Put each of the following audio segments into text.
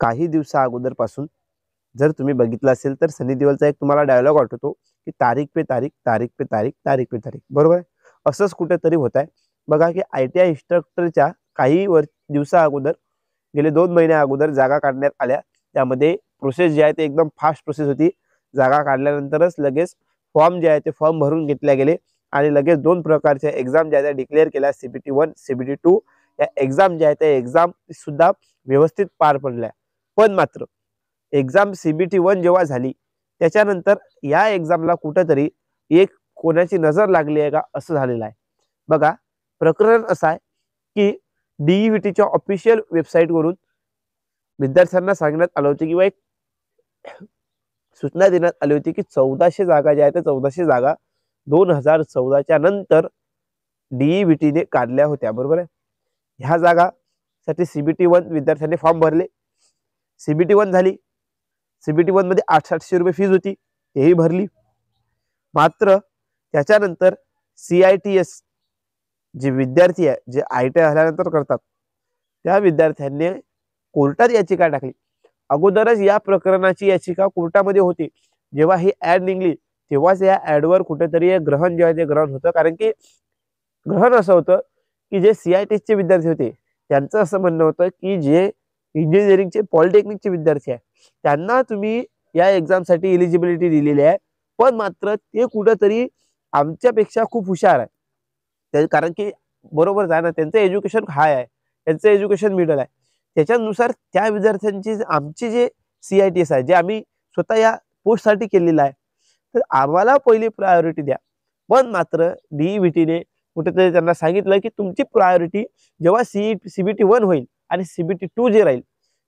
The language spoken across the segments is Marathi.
काही दिवसा अगोदरपासून जर तुम्ही बघितलं असेल तर सनी देवलचा एक तुम्हाला डायलॉग आठवतो की तारीख पे तारीख तारीख पे तारीख तारीख पे तारीख बरोबर आहे असंच कुठेतरी होत आहे बघा की आय टी आय इन्स्ट्रक्टरच्या काही वर दिवसा अगोदर गेले दोन महिन्या अगोदर जागा काढण्यात आल्या त्यामध्ये प्रोसेस जी आहे ते एकदम फास्ट प्रोसेस होती जागा काढल्यानंतरच लगेच फॉर्म जे आहे ते फॉर्म भरून घेतल्या गेले आणि लगेच दोन प्रकारच्या एक्झाम ज्या त्या डिक्लेअर केल्या सीबीटी वन सीबीटी टू या एक्झाम ज्या आहेत त्या एक्झाम सुद्धा व्यवस्थित पार पडल्या पण मात्र एक्झाम सीबीटी वन जेव्हा झाली त्याच्यानंतर या एक्झामला कुठंतरी एक कोणाची नजर लागली आहे का असं झालेलं आहे बघा प्रकरण असं आहे की डीई ऑफिशियल ऑफिशियल वेबसाईटवरून विद्यार्थ्यांना सांगण्यात आलं होतं किंवा एक सूचना देण्यात आली होती की चौदाशे जागा ज्या आहेत त्या चौदाशे जागा दोन हजार चौदाच्या नंतर डीईव्हीटीने e काढल्या होत्या बरोबर आहे ह्या जागासाठी सीबीटी वन विद्यार्थ्यांनी फॉर्म भरले सीबीटी वन झाली सीबीटी मध्ये आठशे आठशे रुपये फीज होती तेही भरली मात्र त्याच्यानंतर सी आय टी एस जे विद्यार्थी आहे जे आय टी आय झाल्यानंतर करतात त्या विद्यार्थ्यांनी कोर्टात याचिका टाकली अगोदरच या प्रकरणाची याचिका कोर्टामध्ये होती जेव्हा ही ऍड निघली तेव्हाच या ऍडवर कुठेतरी ग्रहण जे आहे ते ग्रहण होतं कारण की ग्रहण असं होतं की जे सी आय विद्यार्थी होते त्यांचं असं म्हणणं होतं की जे इंजिनिअरिंगचे पॉलिटेक्निकचे विद्यार्थी आहे त्यांना तुम्ही या एक्झामसाठी एलिजिबिलिटी दिलेली आहे पण मात्र ते कुठंतरी आमच्यापेक्षा खूप हुशार आहे कारण की बरोबर आहे ना त्यांचं एज्युकेशन हाय आहे त्यांचं एज्युकेशन मिडल आहे त्याच्यानुसार त्या विद्यार्थ्यांची आमची जे सी आय टी एस आहे जे आम्ही स्वतः या पोस्टसाठी केलेलं आहे तर आम्हाला पहिली प्रायोरिटी द्या पण मात्र टीने e कुठेतरी त्यांना सांगितलं की तुमची प्रायोरिटी जेव्हा सीई सीबीटी वन होईल आणि सीबीटी टू जे राहील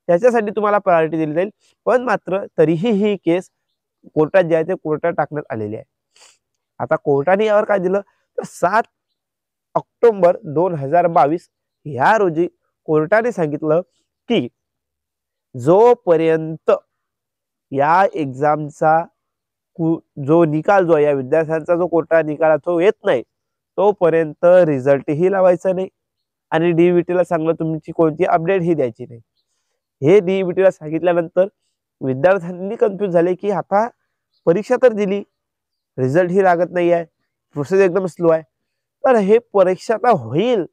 त्याच्यासाठी तुम्हाला प्रायोरिटी दिली जाईल पण मात्र तरीही ही केस कोर्टात जे आहे ते कोर्टात टाकण्यात आलेली आहे आता कोर्टाने यावर काय दिलं तर सात ऑक्टोंबर दोन हजार बावीस ह्या रोजी कोर्टाने सांगितलं की जोपर्यंत या एक्झामचा जो निकाल जो या विद्यार्थ्यांचा जो कोर्टा निकाल तो येत नाही तोपर्यंत रिझल्टही लावायचा नाही आणि डीईबीटीला सांगलं तुमची कोणती अपडेट ही द्यायची नाही हे डीईबीटीला सांगितल्यानंतर विद्यार्थ्यांनी कन्फ्यूज झाले की आता परीक्षा तर दिली रिझल्ट ही लागत नाही आहे प्रोसेस एकदम स्लो आहे तर हे परीक्षा आता होईल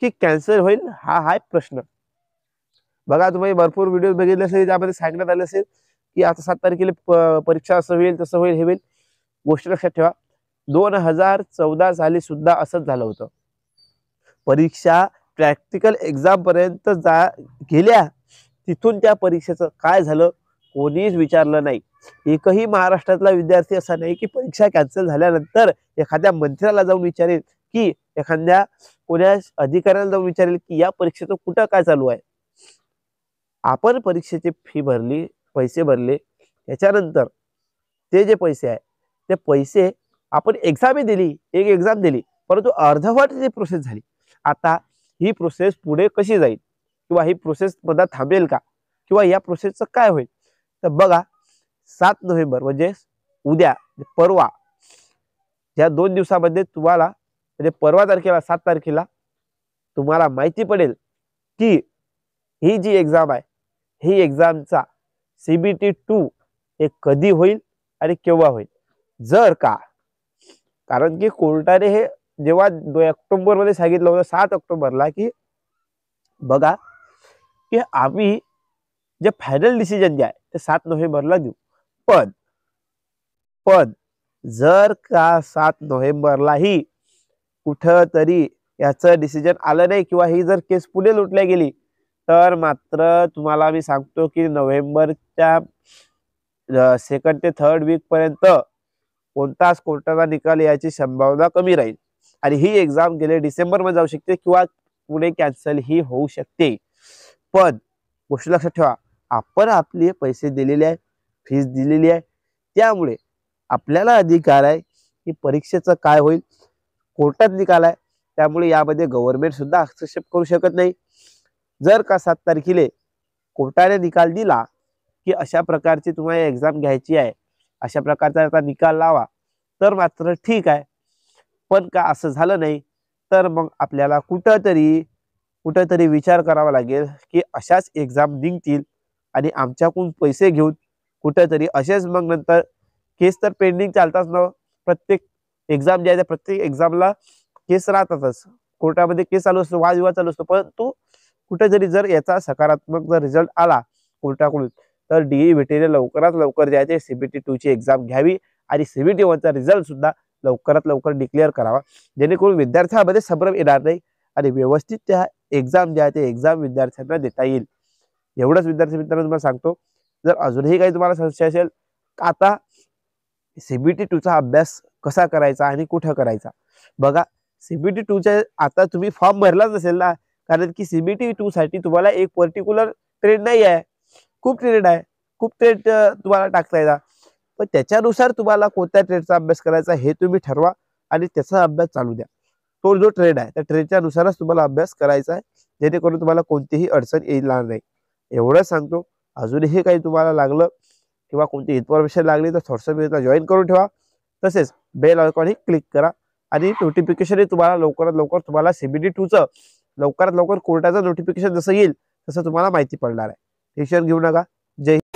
की कॅन्सल होईल हा हा प्रश्न बघा तुम्ही भरपूर व्हिडिओ बघितले असेल त्यामध्ये सांगण्यात आले असेल की आता सात तारखेला परीक्षा असं होईल तसं होईल हे होईल गोष्ट लक्षात ठेवा दोन हजार चौदा साली सुद्धा असंच झालं होतं परीक्षा प्रॅक्टिकल एक्झामपर्यंत जा गेल्या तिथून त्या परीक्षेचं काय झालं कोणीच विचारलं नाही एकही महाराष्ट्रातला विद्यार्थी असा नाही की परीक्षा कॅन्सल झाल्यानंतर एखाद्या मंत्र्याला जाऊन विचारेल की एखाद्या कोण्या अधिकाऱ्याला जाऊन विचारेल की या परीक्षेचं कुठं काय चालू आहे आपण परीक्षेची फी भरली पैसे भरले त्याच्यानंतर ते जे पैसे आहे ते पैसे आपण एक्झामही दिली एक एक्झाम दिली परंतु अर्धवट जी प्रोसेस झाली आता ही प्रोसेस पुढे कशी जाईल किंवा ही प्रोसेस पदा थांबेल का किंवा या प्रोसेसचं काय होईल तर बघा सात नोव्हेंबर म्हणजे उद्या म्हणजे परवा या दोन दिवसामध्ये तुम्हाला म्हणजे परवा तारखेला सात तारखेला तुम्हाला माहिती पडेल की ही जी एक्झाम आहे ही एक्झामचा सीबीटी टू हे कधी होईल आणि केव्हा होईल जर का कारण की कोर्टाने हे जेव्हा ऑक्टोबर मध्ये सांगितलं होतं सात ऑक्टोबरला की बघा की आम्ही जे फायनल डिसिजन जे आहे ते सात नोव्हेंबरला देऊ पण पण जर का सात नोव्हेंबरलाही कुठं तरी याचं डिसिजन आलं नाही किंवा ही जर केस पुढे लुटल्या गेली तर मात्र तुम्हाला मी सांगतो की नोव्हेंबरच्या सेकंड ते थर्ड वीक पर्यंत कोणताच कोर्टाचा निकाल याची संभावना कमी राहील आणि ही एक्झाम गेले डिसेंबरमध्ये जाऊ शकते किंवा पुढे कॅन्सल ही होऊ शकते पण गोष्ट लक्षात ठेवा आपण आपले पैसे दिलेले आहे फीज दिलेली आहे त्यामुळे आपल्याला अधिकार आहे की परीक्षेचं काय होईल कोर्टात निकाल आहे त्यामुळे यामध्ये गव्हर्नमेंट सुद्धा हस्तक्षेप करू शकत नाही जर का सात तारखेले कोर्टाने निकाल दिला की अशा प्रकारची तुम्हाला एक्झाम घ्यायची आहे अशा प्रकारचा आता निकाल लावा तर मात्र ठीक आहे पण का असं झालं नाही तर मग आपल्याला कुठंतरी कुठंतरी विचार करावा लागेल की अशाच एक्झाम निघतील आणि आमच्याकडून पैसे घेऊन कुठंतरी असेच मग नंतर केस तर पेंडिंग चालताच ना हो. प्रत्येक एक्झाम ज्या प्रत्येक एक्झामला केस राहतातच कोर्टामध्ये केस चालू असतो वादविवाद चालू असतो परंतु कुठेतरी जर याचा सकारात्मक जर रिझल्ट आला कोर्टाकडून तर डीई व्हिटीने e लवकरात लवकर जे आहे ते सीबीटी टूची एक्झाम घ्यावी आणि सीबीटी वनचा रिझल्ट सुद्धा लवकरात लवकर डिक्लेअर करावा जेणेकरून विद्यार्थ्यांमध्ये संभ्रम येणार नाही आणि व्यवस्थित त्या एक्झाम ज्या ते एक्झाम विद्यार्थ्यांना देता येईल एवढंच विद्यार्थी मित्रांनो तुम्हाला सांगतो जर अजूनही काही तुम्हाला संशय असेल आता सीबीटी टूचा अभ्यास कसा करायचा आणि कुठं करायचा बघा सीबीटी टूचे आता तुम्ही फॉर्म भरलाच नसेल ना कारण की सीबीटी टू साठी तुम्हाला एक पर्टिक्युलर ट्रेंड नाही आहे खूप ट्रेंड आहे खूप ट्रेंड तुम्हाला टाकता येतात पण त्याच्यानुसार तुम्हाला कोणत्या ट्रेडचा अभ्यास करायचा हे तुम्ही ठरवा आणि त्याचा अभ्यास चालू द्या तो जो ट्रेड आहे त्या ट्रेडच्या नुसारच तुम्हाला अभ्यास करायचा आहे जेणेकरून तुम्हाला कोणतीही अडचण येणार नाही एवढं सांगतो अजूनही काही तुम्हाला लागलं किंवा कोणती इन्फॉर्मेशन लागली तर थॉट्सअप मी जॉईन करून ठेवा तसेच बेल ही क्लिक करा आणि नोटिफिकेशनही तुम्हाला लवकरात लवकर तुम्हाला सीबीडी टूचं लवकरात लवकर कोर्टाचं नोटिफिकेशन जसं येईल तसं तुम्हाला माहिती पडणार आहे टेन्शन घेऊ नका जय